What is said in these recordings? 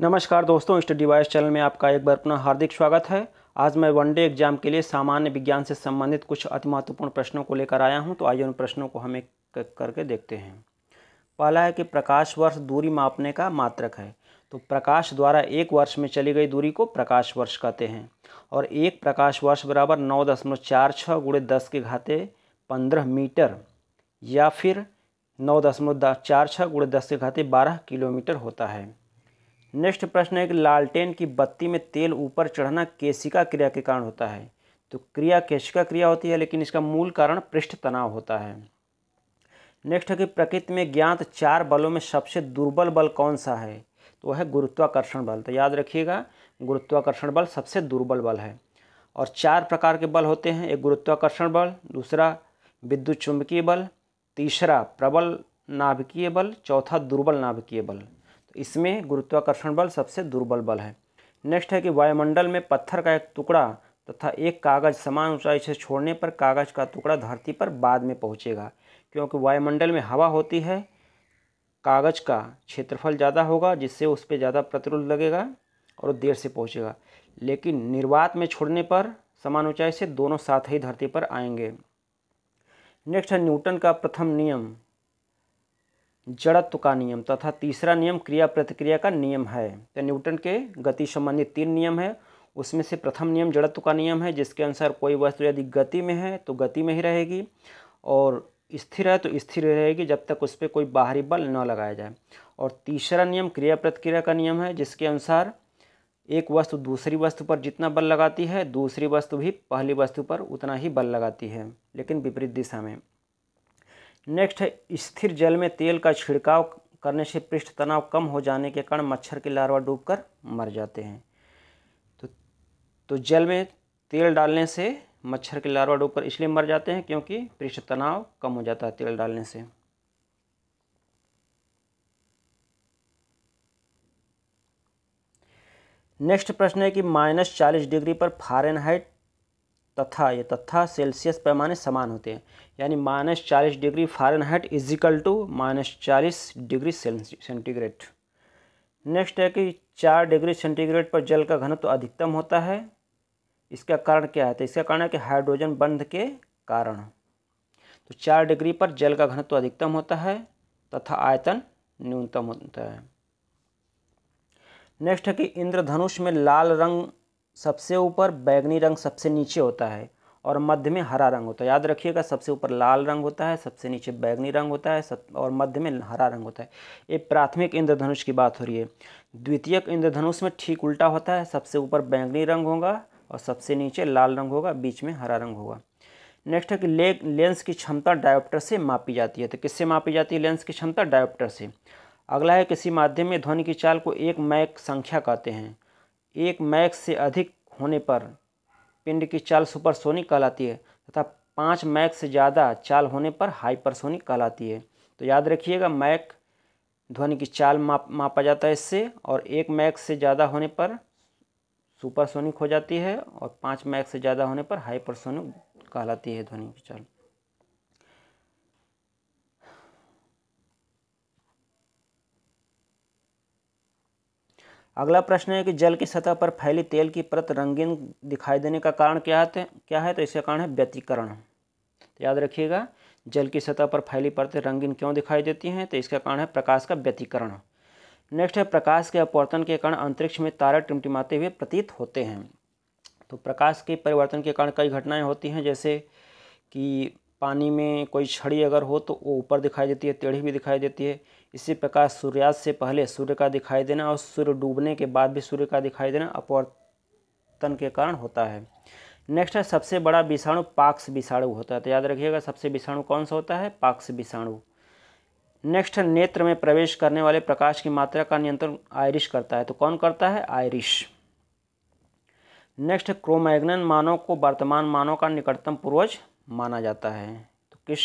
नमस्कार दोस्तों study device channel में आपका एक बार पुनः हार्दिक स्वागत है आज मैं वनडे एग्जाम के लिए सामान्य विज्ञान से संबंधित कुछ अति महत्वपूर्ण प्रश्नों को लेकर आया हूं तो आइए उन प्रश्नों को हमें करके देखते हैं पहला है कि प्रकाश वर्ष दूरी मापने का मात्रक है तो प्रकाश द्वारा एक वर्ष में चली गई दूरी को प्रकाश वर्ष कहते हैं और एक प्रकाश वर्ष बराबर नौ दशमलव चार छः गुड़े दस के घाते पंद्रह मीटर या फिर नौ दशमलव चार छः गुड़े दस के घाते बारह किलोमीटर होता है नेक्स्ट प्रश्न है कि लालटेन की बत्ती में तेल ऊपर चढ़ना केशिका क्रिया के कारण होता है तो क्रिया केशिका क्रिया होती है लेकिन इसका मूल कारण पृष्ठ तनाव होता है नेक्स्ट है कि प्रकृति में ज्ञात चार बलों में सबसे दुर्बल बल कौन सा है तो वह है गुरुत्वाकर्षण बल तो याद रखिएगा गुरुत्वाकर्षण बल सबसे दुर्बल बल है और चार प्रकार के बल होते हैं एक गुरुत्वाकर्षण बल दूसरा विद्युत चुंबकीय बल तीसरा प्रबल नाभिकीय बल चौथा दुर्बल नाभिकीय बल इसमें गुरुत्वाकर्षण बल सबसे दुर्बल बल है नेक्स्ट है कि वायुमंडल में पत्थर का एक टुकड़ा तथा एक कागज़ समान ऊंचाई से छोड़ने पर कागज़ का टुकड़ा धरती पर बाद में पहुंचेगा क्योंकि वायुमंडल में हवा होती है कागज़ का क्षेत्रफल ज़्यादा होगा जिससे उस पर ज़्यादा प्रतिरोध लगेगा और देर से पहुँचेगा लेकिन निर्वात में छोड़ने पर समान ऊंचाई से दोनों साथ ही धरती पर आएंगे नेक्स्ट है न्यूटन का प्रथम नियम जड़त्व का नियम तथा तीसरा नियम क्रिया प्रतिक्रिया का नियम है तो न्यूटन के गति संबंधित तीन नियम है उसमें से प्रथम नियम जड़त्व का नियम है जिसके अनुसार कोई वस्तु यदि गति में है तो गति में ही रहेगी और स्थिर है तो स्थिर रहेगी जब तक उस पर कोई बाहरी बल न लगाया जाए और तीसरा नियम क्रिया प्रतिक्रिया का नियम है जिसके अनुसार एक वस्तु दूसरी वस्तु पर जितना बल लगाती है दूसरी वस्तु भी पहली वस्तु पर उतना ही बल लगाती है लेकिन विपरीत दिशा में नेक्स्ट है स्थिर जल में तेल का छिड़काव करने से पृष्ठ तनाव कम हो जाने के कारण मच्छर के लार्वा डूबकर मर जाते हैं तो तो जल में तेल डालने से मच्छर के लार्वा डूबकर इसलिए मर जाते हैं क्योंकि पृष्ठ तनाव कम हो जाता है तेल डालने से नेक्स्ट प्रश्न है कि माइनस चालीस डिग्री पर फारेनहाइट तथा ये तथा सेल्सियस पैमाने समान होते हैं यानी माइनस चालीस degree Fahrenheit equal to minus चालीस डिग्री सेंटीग्रेड नेक्स्ट है कि चार डिग्री सेंटीग्रेड पर जल का घनत्व तो अधिकतम होता है इसका कारण क्या है तो इसका कारण है कि हाइड्रोजन बंध के कारण तो चार डिग्री पर जल का घनत्व तो अधिकतम होता है तथा आयतन न्यूनतम होता है नेक्स्ट है कि इंद्रधनुष में लाल रंग सबसे ऊपर बैगनी रंग सबसे नीचे होता है और मध्य में हरा रंग होता है याद रखिएगा सबसे ऊपर लाल रंग होता है सबसे नीचे बैगनी रंग होता है सब और मध्य में हरा रंग होता है ये प्राथमिक इंद्रधनुष की बात हो रही है द्वितीयक इंद्रधनुष में ठीक उल्टा होता है सबसे ऊपर बैंगनी रंग होगा और सबसे नीचे लाल रंग होगा बीच में हरा रंग होगा नेक्स्ट है कि ले लेंस की क्षमता डायोप्टर से मापी जाती है तो किससे मापी जाती है लेंस की क्षमता डायोप्टर से अगला है किसी माध्यम में ध्वनि की चाल को एक मैक संख्या कहते हैं एक मैक से अधिक होने पर पिंड की चाल सुपरसोनिक कहलाती है तथा पाँच मैक से ज़्यादा चाल होने पर हाइपरसोनिक कहलाती है तो याद रखिएगा मैक ध्वनि की चाल माप मापा जाता है इससे और एक मैक से ज़्यादा होने पर सुपरसोनिक हो जाती है और पाँच मैक से ज़्यादा होने पर हाइपरसोनिक कहलाती है ध्वनि की चाल अगला प्रश्न है कि जल की सतह पर फैली तेल की परत रंगीन दिखाई देने का कारण क्या है क्या है तो इसका कारण है व्यतीकरण तो याद रखिएगा जल की सतह पर फैली परतें रंगीन क्यों दिखाई देती हैं तो इसका कारण है प्रकाश का व्यतीकरण नेक्स्ट है प्रकाश के अपवर्तन के कारण अंतरिक्ष में तारे टिमटिमाते हुए प्रतीत होते हैं तो प्रकाश के परिवर्तन के कारण कई घटनाएं होती हैं जैसे कि पानी में कोई छड़ी अगर हो तो वो ऊपर दिखाई देती है टेढ़ी भी दिखाई देती है इसी प्रकार सूर्यास्त से पहले सूर्य का दिखाई देना और सूर्य डूबने के बाद भी सूर्य का दिखाई देना अपवर्तन के कारण होता है नेक्स्ट है सबसे बड़ा विषाणु पाक्स विषाणु होता है तो याद रखिएगा सबसे विषाणु कौन सा होता है पाक्स विषाणु नेक्स्ट नेत्र में प्रवेश करने वाले प्रकाश की मात्रा का नियंत्रण आयरिश करता है तो कौन करता है आयरिश नेक्स्ट क्रोमैग्नन मानव को वर्तमान मानव का निकटतम पूर्वज माना जाता है तो किस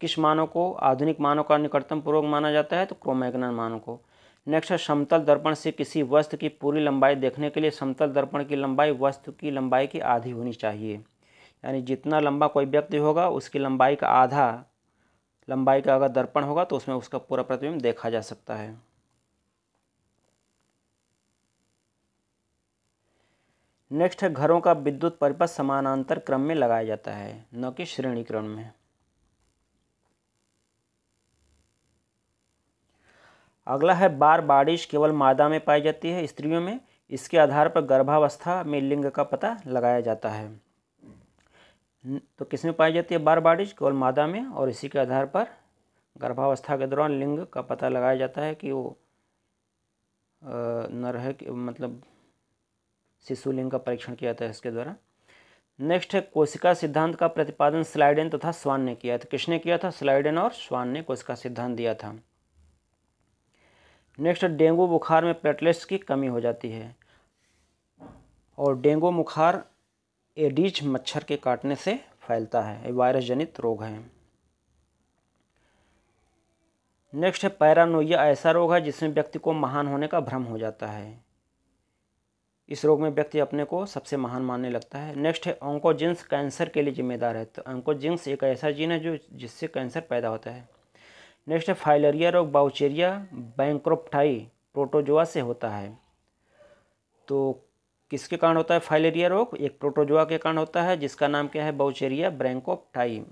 किस मानों को आधुनिक मानों का निकटतम पूर्वक माना जाता है तो क्रोमैगनन मानों को नेक्स्ट समतल दर्पण से किसी वस्तु की पूरी लंबाई देखने के लिए समतल दर्पण की लंबाई वस्तु की लंबाई की आधी होनी चाहिए यानी जितना लंबा कोई व्यक्ति होगा उसकी लंबाई का आधा लंबाई का अगर दर्पण होगा तो उसमें उसका पूरा प्रतिबिंब देखा जा सकता है नेक्स्ट है घरों का विद्युत परिपथ समानांतर क्रम में लगाया जाता है न कि श्रेणी क्रम में अगला है बार बारिश केवल मादा में पाई जाती है स्त्रियों में इसके आधार पर गर्भावस्था में लिंग का पता लगाया जाता है तो किस में पाई जाती है बार बारिश केवल मादा में और इसी के आधार पर गर्भावस्था के दौरान लिंग का पता लगाया जाता है कि वो नर है कि मतलब शिशुलिंग का परीक्षण किया था इसके द्वारा नेक्स्ट है कोशिका सिद्धांत का प्रतिपादन स्लाइडेन तथा स्वान ने किया था किसने किया था स्लाइडेन और स्वान ने कोशिका सिद्धांत दिया था नेक्स्ट डेंगू बुखार में प्लेटलेट्स की कमी हो जाती है और डेंगू बुखार एडीज मच्छर के काटने से फैलता है वायरस जनित रोग है नेक्स्ट है पैरानोइया ऐसा रोग है जिसमें व्यक्ति को महान होने का भ्रम हो जाता है इस रोग में व्यक्ति अपने को सबसे महान मानने लगता है नेक्स्ट है ऑन्कोजिन्स कैंसर के लिए जिम्मेदार है तो ऑन्कोजिन्स एक ऐसा जीन है जो जिससे कैंसर पैदा होता है नेक्स्ट है फाइलरिया रोग बाउचेरिया बैंक्रोप्टाई प्रोटोजोआ से होता है तो किसके कारण होता है फाइलेरिया रोग एक प्रोटोजोआ के कारण होता है जिसका नाम क्या है बाउचेरिया ब्रैंकोपटाई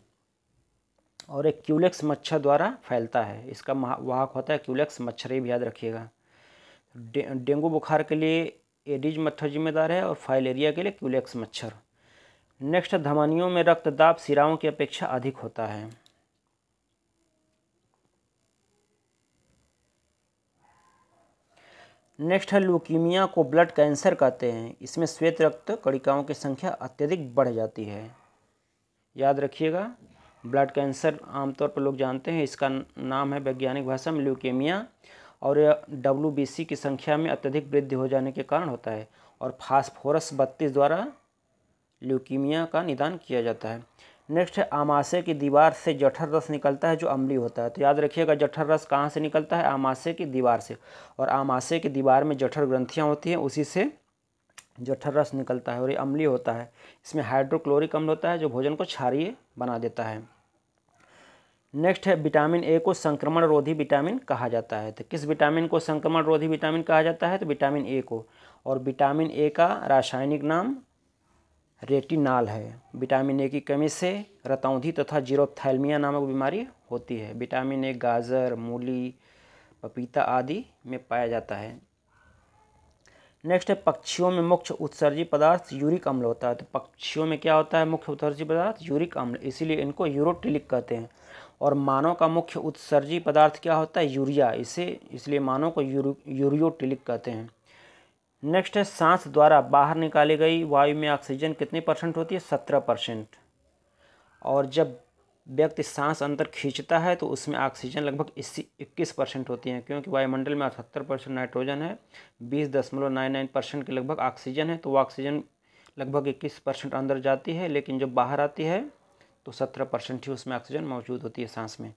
और एक क्यूलेक्स मच्छर द्वारा फैलता है इसका वाहक होता है क्यूलेक्स मच्छर ही भी याद रखिएगा डेंगू बुखार के लिए एडीज मच्छर जिम्मेदार है और फाइलेरिया के लिए क्यूलेक्स मच्छर नेक्स्ट धमनियों में रक्तदाब सिराओं की अपेक्षा अधिक होता है नेक्स्ट है लुकीमिया को ब्लड कैंसर कहते हैं इसमें श्वेत रक्त कणिकाओं की संख्या अत्यधिक बढ़ जाती है याद रखिएगा ब्लड कैंसर आमतौर पर लोग जानते हैं इसका नाम है वैज्ञानिक भाषा में ल्यूकेमिया और डब्ल्यू की संख्या में अत्यधिक वृद्धि हो जाने के कारण होता है और फास्फोरस बत्तीस द्वारा ल्यूकीमिया का निदान किया जाता है नेक्स्ट है आमाशय की दीवार से जठर रस निकलता है जो अम्ली होता है तो याद रखिएगा जठर रस कहाँ से निकलता है आमाशय की दीवार से और आमाशय की दीवार में जठर ग्रंथियाँ होती हैं उसी से जठर रस निकलता है और ये अम्ली होता है इसमें हाइड्रोक्लोरिक अम्ल होता है जो भोजन को क्षारिय बना देता है नेक्स्ट है विटामिन ए को संक्रमण रोधी विटामिन कहा जाता है तो किस विटामिन को संक्रमण रोधी विटामिन कहा जाता है तो विटामिन ए को और विटामिन ए का रासायनिक नाम रेटिनाल है विटामिन ए की कमी से रतौंधी तथा जीरोथैलमिया नामक बीमारी होती है विटामिन ए गाजर मूली पपीता आदि में पाया जाता है नेक्स्ट है पक्षियों में मुख्य उत्सर्जी पदार्थ यूरिक अम्ल होता है तो पक्षियों में क्या होता है मुख्य उत्सर्जी पदार्थ यूरिक अम्ल इसीलिए इनको यूरोटिलिक कहते हैं और मानव का मुख्य उत्सर्जी पदार्थ क्या होता है यूरिया इसे इसलिए मानव को यूरियोटिलिक कहते हैं नेक्स्ट है सांस द्वारा बाहर निकाली गई वायु में ऑक्सीजन कितने परसेंट होती है सत्रह परसेंट और जब व्यक्ति सांस अंदर खींचता है तो उसमें ऑक्सीजन लगभग इसी इक्कीस परसेंट होती है क्योंकि वायुमंडल में अठहत्तर परसेंट नाइट्रोजन है बीस दशमलव नाइन नाइन परसेंट के लगभग ऑक्सीजन है तो वो ऑक्सीजन लगभग इक्कीस परसेंट अंदर जाती है लेकिन जब बाहर आती है तो सत्रह परसेंट ही उसमें ऑक्सीजन मौजूद होती है सांस में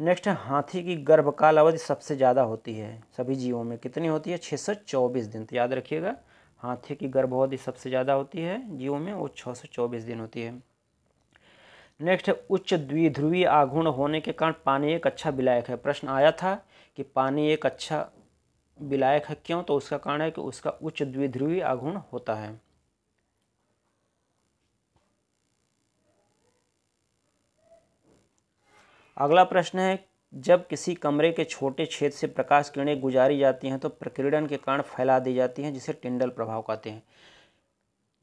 नेक्स्ट है हाथी की गर्भकाल अवधि सबसे ज़्यादा होती है सभी जीवों में कितनी होती है छः सौ चौबीस दिन तो याद रखिएगा हाथी की गर्भावधि सबसे ज़्यादा होती है जीवों में वो छः सौ चौबीस दिन होती है नेक्स्ट है उच्च द्विध्रुवी आघूर्ण होने के कारण पानी एक अच्छा विलायक है प्रश्न आया था कि पानी एक अच्छा विलायक है क्यों तो उसका कारण है कि उसका उच्च द्विध्रुवी आघूर्ण होता है अगला प्रश्न है जब किसी कमरे के छोटे छेद से प्रकाश किरणें गुजारी जाती हैं तो प्रकीर्णन के कारण फैला दी जाती हैं जिसे टिंडल प्रभाव कहते हैं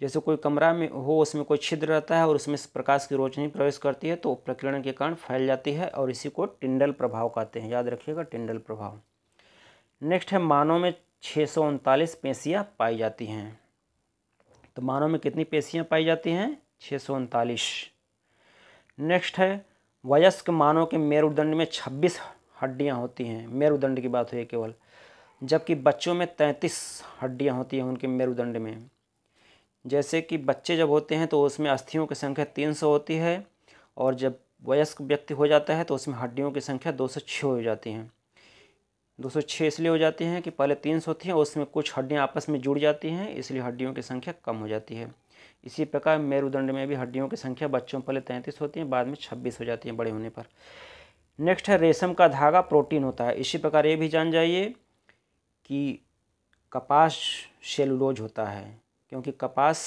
जैसे कोई कमरा में हो उसमें कोई छिद्र रहता है और उसमें प्रकाश की रोशनी प्रवेश करती है तो प्रकीर्णन के कारण फैल जाती है और इसी को टिंडल प्रभाव कहते हैं याद रखिएगा टिंडल प्रभाव नेक्स्ट है मानव में छः सौ उनतालीस पेशियाँ पाई जाती हैं तो मानव में कितनी पेशियाँ पाई जाती हैं छः सौ उनतालीस नेक्स्ट है वयस्क मानव के मेरुदंड में 26 हड्डियां होती हैं मेरुदंड की बात हुई केवल जबकि बच्चों में 33 हड्डियां होती हैं उनके मेरुदंड में जैसे कि बच्चे जब होते हैं तो उसमें अस्थियों की संख्या 300 होती है और जब वयस्क व्यक्ति हो जाता है तो उसमें हड्डियों की संख्या 206 हो जाती हैं 206 इसलिए हो जाती हैं कि पहले 300 थी और उसमें कुछ हड्डियाँ आपस में जुड़ जाती हैं इसलिए हड्डियों की संख्या कम हो जाती है इसी प्रकार मेरुदंड में भी हड्डियों की संख्या बच्चों पहले तैंतीस होती है बाद में छब्बीस हो जाती है बड़े होने पर नेक्स्ट है रेशम का धागा प्रोटीन होता है इसी प्रकार ये भी जान जाइए कि कपास सेलुलोज होता है क्योंकि कपास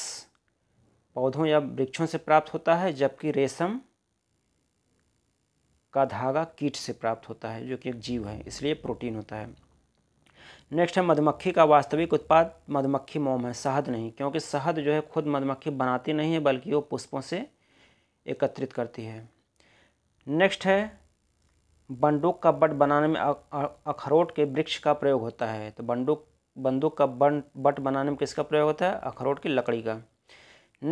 पौधों या वृक्षों से प्राप्त होता है जबकि रेशम का धागा कीट से प्राप्त होता है जो कि एक जीव है इसलिए प्रोटीन होता है नेक्स्ट है मधुमक्खी का वास्तविक उत्पाद मधुमक्खी मोम है शहद नहीं क्योंकि शहद जो है खुद मधुमक्खी बनाती नहीं है बल्कि वो पुष्पों से एकत्रित करती है नेक्स्ट है बंदूक का बट बनाने में अखरोट के वृक्ष का प्रयोग होता है तो बंदूक बंदूक का बन बट बनाने में किसका प्रयोग होता है अखरोट की लकड़ी का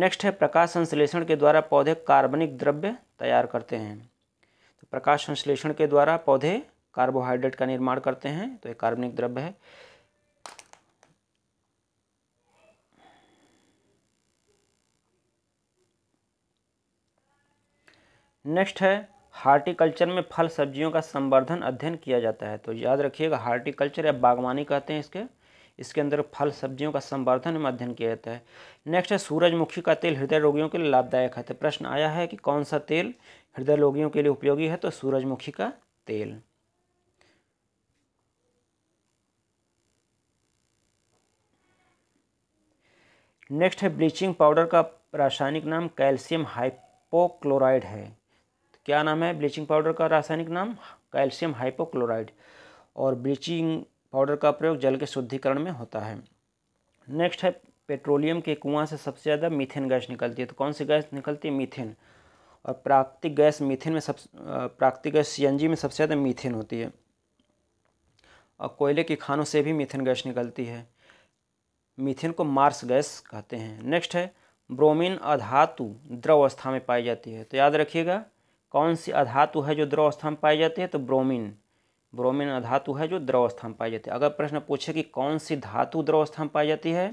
नेक्स्ट है प्रकाश संश्लेषण के द्वारा पौधे कार्बनिक द्रव्य तैयार करते हैं तो प्रकाश संश्लेषण के द्वारा पौधे कार्बोहाइड्रेट का निर्माण करते हैं तो ये कार्बनिक द्रव्य है नेक्स्ट है हार्टिकल्चर में फल सब्जियों का संवर्धन अध्ययन किया जाता है तो याद रखिएगा हार्टिकल्चर या बागवानी कहते हैं इसके इसके अंदर फल सब्जियों का संवर्धन में अध्ययन किया जाता है नेक्स्ट है सूरजमुखी का तेल हृदय रोगियों के लिए लाभदायक है तो प्रश्न आया है कि कौन सा तेल हृदय रोगियों के लिए उपयोगी है तो सूरजमुखी का तेल नेक्स्ट है ब्लीचिंग पाउडर का रासायनिक नाम कैल्शियम हाइपोक्लोराइड है क्या नाम है ब्लीचिंग पाउडर का रासायनिक नाम कैल्शियम हाइपोक्लोराइड और ब्लीचिंग पाउडर का प्रयोग जल के शुद्धिकरण में होता है नेक्स्ट है पेट्रोलियम के कुआं से सबसे ज़्यादा मीथेन गैस निकलती है तो कौन सी गैस निकलती है मीथेन और प्राकृतिक गैस मीथेन में सब प्राकृतिक गैस सी में सबसे ज़्यादा मीथेन होती है और कोयले की खानों से भी मीथेन गैस निकलती है मीथेन को मार्स गैस कहते हैं नेक्स्ट है ब्रोमीन अधातु द्रव अवस्था में पाई जाती है तो याद रखिएगा कौन सी अधातु है जो द्रव अवस्था में पाई जाती है तो ब्रोमीन ब्रोमीन अधातु है जो द्रव अवस्था में पाई जाती है अगर प्रश्न पूछे कि कौन सी धातु द्रव अवस्था में पाई जाती है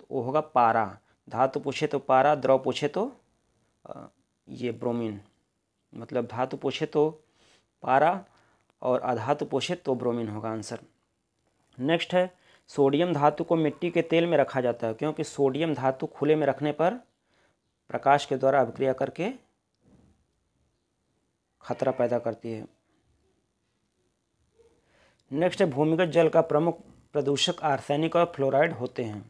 तो वो होगा पारा धातु पूछे तो पारा द्रव पूछे तो ये ब्रोमीन मतलब धातु पूछे तो पारा और अधातु पूछे तो ब्रोमीन होगा आंसर नेक्स्ट है सोडियम धातु को मिट्टी के तेल में रखा जाता है क्योंकि सोडियम धातु खुले में रखने पर प्रकाश के द्वारा अभिक्रिया करके खतरा पैदा करती है नेक्स्ट है भूमिगत जल का प्रमुख प्रदूषक आर्सेनिक और फ्लोराइड होते हैं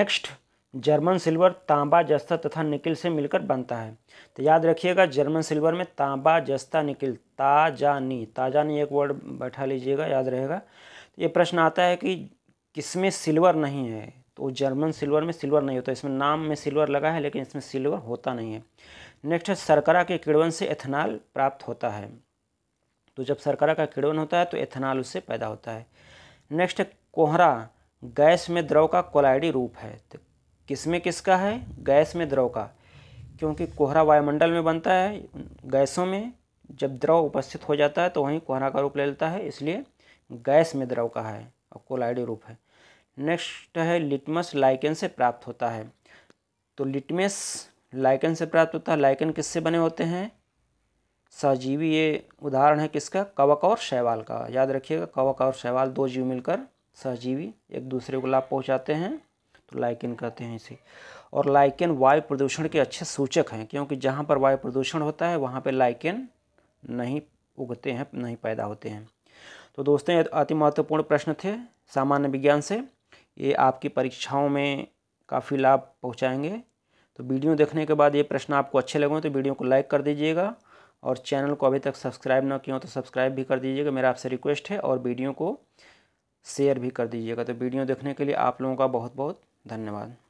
नेक्स्ट जर्मन सिल्वर तांबा जस्ता तथा निकिल से मिलकर बनता है तो याद रखिएगा जर्मन सिल्वर में तांबा जस्ता निकिल ताजानी ताजानी एक वर्ड बैठा लीजिएगा याद रहेगा तो ये प्रश्न आता है कि किसमें सिल्वर नहीं है तो जर्मन सिल्वर में सिल्वर नहीं होता इसमें नाम में सिल्वर लगा है लेकिन इसमें सिल्वर होता नहीं है नेक्स्ट है सरकरा के किड़वन से एथनॉल प्राप्त होता है तो जब सरकरा का किड़वन होता है तो एथनॉल उससे पैदा होता है नेक्स्ट कोहरा गैस में द्रव का कोलाइडी रूप है तो किस में किसका है गैस में द्रव का क्योंकि कोहरा वायुमंडल में बनता है गैसों में जब द्रव उपस्थित हो जाता है तो वहीं कोहरा का रूप ले लेता है इसलिए गैस में द्रव का है और कोलाइडी रूप है नेक्स्ट है लिटमस लाइकन से प्राप्त होता है तो लिटमस लाइकन से प्राप्त होता है लाइकन किससे बने होते हैं सहजीवी ये उदाहरण है किसका कवक और शैवाल का याद रखिएगा कवक और शैवाल दो जीव मिलकर सहजीवी एक दूसरे को लाभ पहुँचाते हैं तो लाइकेन कहते हैं इसे और लाइकेन वायु प्रदूषण के अच्छे सूचक हैं क्योंकि जहाँ पर वायु प्रदूषण होता है वहाँ पर लाइकिन नहीं उगते हैं नहीं पैदा होते हैं तो दोस्तों ये अति महत्वपूर्ण प्रश्न थे सामान्य विज्ञान से ये आपकी परीक्षाओं में काफ़ी लाभ पहुँचाएँगे तो वीडियो देखने के बाद ये प्रश्न आपको अच्छे लगे तो वीडियो को लाइक कर दीजिएगा और चैनल को अभी तक सब्सक्राइब ना किया हो तो सब्सक्राइब भी कर दीजिएगा मेरा आपसे रिक्वेस्ट है और वीडियो को शेयर भी कर दीजिएगा तो वीडियो देखने के लिए आप लोगों का बहुत बहुत धन्यवाद